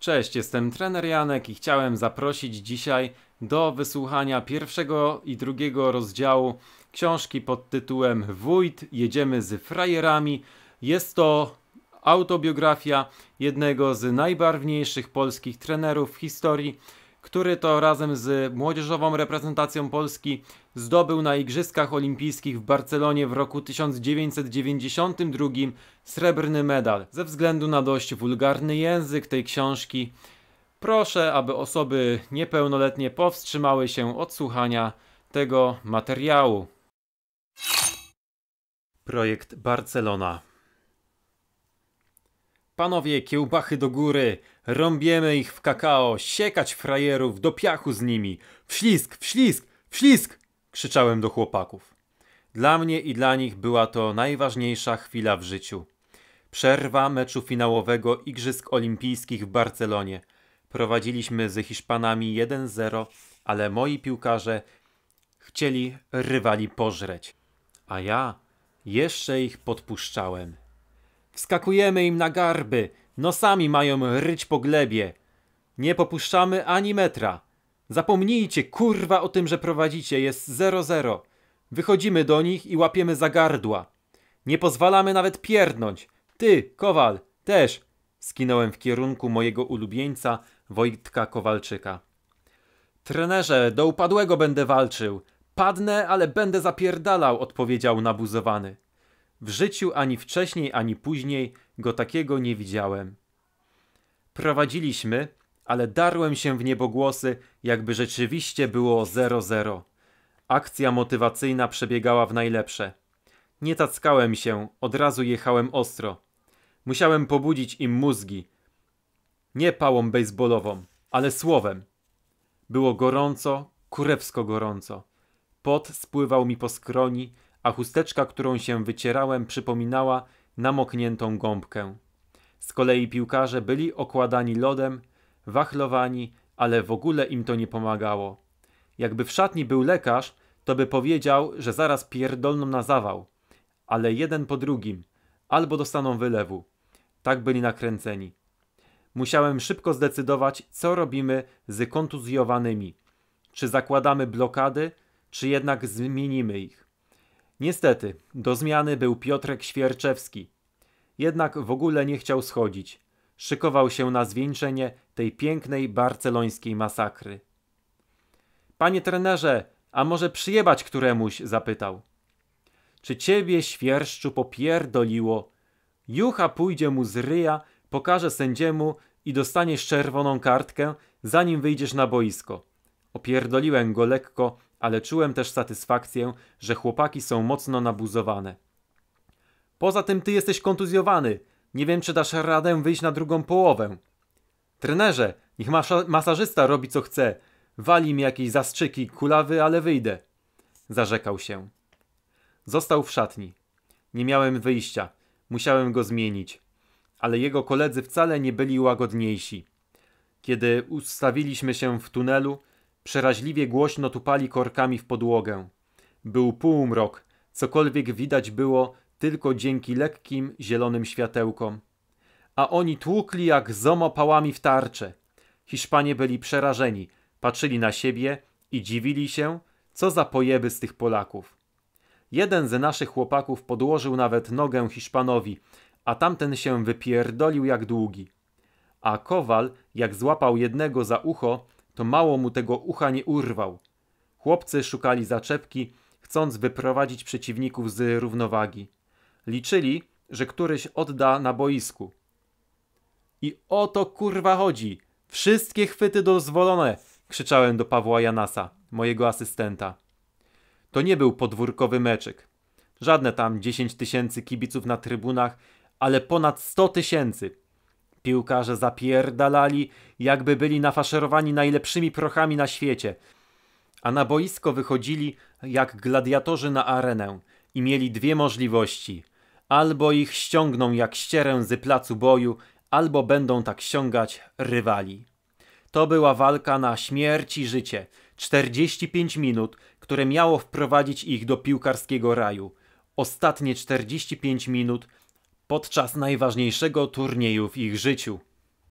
Cześć, jestem trener Janek i chciałem zaprosić dzisiaj do wysłuchania pierwszego i drugiego rozdziału książki pod tytułem Wójt, jedziemy z frajerami. Jest to autobiografia jednego z najbarwniejszych polskich trenerów w historii, który to razem z młodzieżową reprezentacją Polski zdobył na Igrzyskach Olimpijskich w Barcelonie w roku 1992 srebrny medal. Ze względu na dość wulgarny język tej książki, proszę, aby osoby niepełnoletnie powstrzymały się od słuchania tego materiału. Projekt Barcelona Panowie, kiełbachy do góry, rąbiemy ich w kakao, siekać frajerów, do piachu z nimi. Wślizg, wślizg, wślizg! Krzyczałem do chłopaków. Dla mnie i dla nich była to najważniejsza chwila w życiu. Przerwa meczu finałowego Igrzysk Olimpijskich w Barcelonie. Prowadziliśmy ze Hiszpanami 1-0, ale moi piłkarze chcieli rywali pożreć. A ja jeszcze ich podpuszczałem. Wskakujemy im na garby, nosami mają ryć po glebie. Nie popuszczamy ani metra. Zapomnijcie kurwa o tym, że prowadzicie, jest 0-0. Wychodzimy do nich i łapiemy za gardła. Nie pozwalamy nawet pierdnąć. Ty, Kowal, też. Skinąłem w kierunku mojego ulubieńca, Wojtka Kowalczyka. Trenerze, do upadłego będę walczył. Padnę, ale będę zapierdalał, odpowiedział nabuzowany. W życiu ani wcześniej, ani później go takiego nie widziałem. Prowadziliśmy, ale darłem się w niebogłosy, jakby rzeczywiście było 0-0. Akcja motywacyjna przebiegała w najlepsze. Nie tackałem się, od razu jechałem ostro. Musiałem pobudzić im mózgi. Nie pałą baseballową, ale słowem. Było gorąco, kurewsko gorąco. Pot spływał mi po skroni, a chusteczka, którą się wycierałem, przypominała namokniętą gąbkę. Z kolei piłkarze byli okładani lodem, wachlowani, ale w ogóle im to nie pomagało. Jakby w szatni był lekarz, to by powiedział, że zaraz pierdolną na zawał, ale jeden po drugim, albo dostaną wylewu. Tak byli nakręceni. Musiałem szybko zdecydować, co robimy z kontuzjowanymi. Czy zakładamy blokady, czy jednak zmienimy ich. Niestety, do zmiany był Piotrek Świerczewski. Jednak w ogóle nie chciał schodzić. Szykował się na zwieńczenie tej pięknej barcelońskiej masakry. Panie trenerze, a może przyjebać któremuś? zapytał. Czy ciebie, świerszczu, popierdoliło? Jucha pójdzie mu z ryja, pokaże sędziemu i dostaniesz czerwoną kartkę, zanim wyjdziesz na boisko. Opierdoliłem go lekko ale czułem też satysfakcję, że chłopaki są mocno nabuzowane. Poza tym ty jesteś kontuzjowany. Nie wiem, czy dasz radę wyjść na drugą połowę. Trenerze, niech masażysta robi co chce. Wali mi jakieś zastrzyki, kulawy, ale wyjdę. Zarzekał się. Został w szatni. Nie miałem wyjścia. Musiałem go zmienić. Ale jego koledzy wcale nie byli łagodniejsi. Kiedy ustawiliśmy się w tunelu, Przeraźliwie głośno tupali korkami w podłogę. Był półmrok, cokolwiek widać było tylko dzięki lekkim, zielonym światełkom. A oni tłukli jak zomo pałami w tarcze. Hiszpanie byli przerażeni, patrzyli na siebie i dziwili się, co za pojeby z tych Polaków. Jeden z naszych chłopaków podłożył nawet nogę Hiszpanowi, a tamten się wypierdolił jak długi. A Kowal, jak złapał jednego za ucho, to mało mu tego ucha nie urwał. Chłopcy szukali zaczepki, chcąc wyprowadzić przeciwników z równowagi. Liczyli, że któryś odda na boisku. I o to kurwa chodzi! Wszystkie chwyty dozwolone! krzyczałem do Pawła Janasa, mojego asystenta. To nie był podwórkowy meczek. Żadne tam 10 tysięcy kibiców na trybunach, ale ponad 100 tysięcy Piłkarze zapierdalali, jakby byli nafaszerowani najlepszymi prochami na świecie. A na boisko wychodzili jak gladiatorzy na arenę i mieli dwie możliwości. Albo ich ściągną jak ścierę z placu boju, albo będą tak ściągać rywali. To była walka na śmierć i życie. 45 minut, które miało wprowadzić ich do piłkarskiego raju. Ostatnie 45 minut podczas najważniejszego turnieju w ich życiu.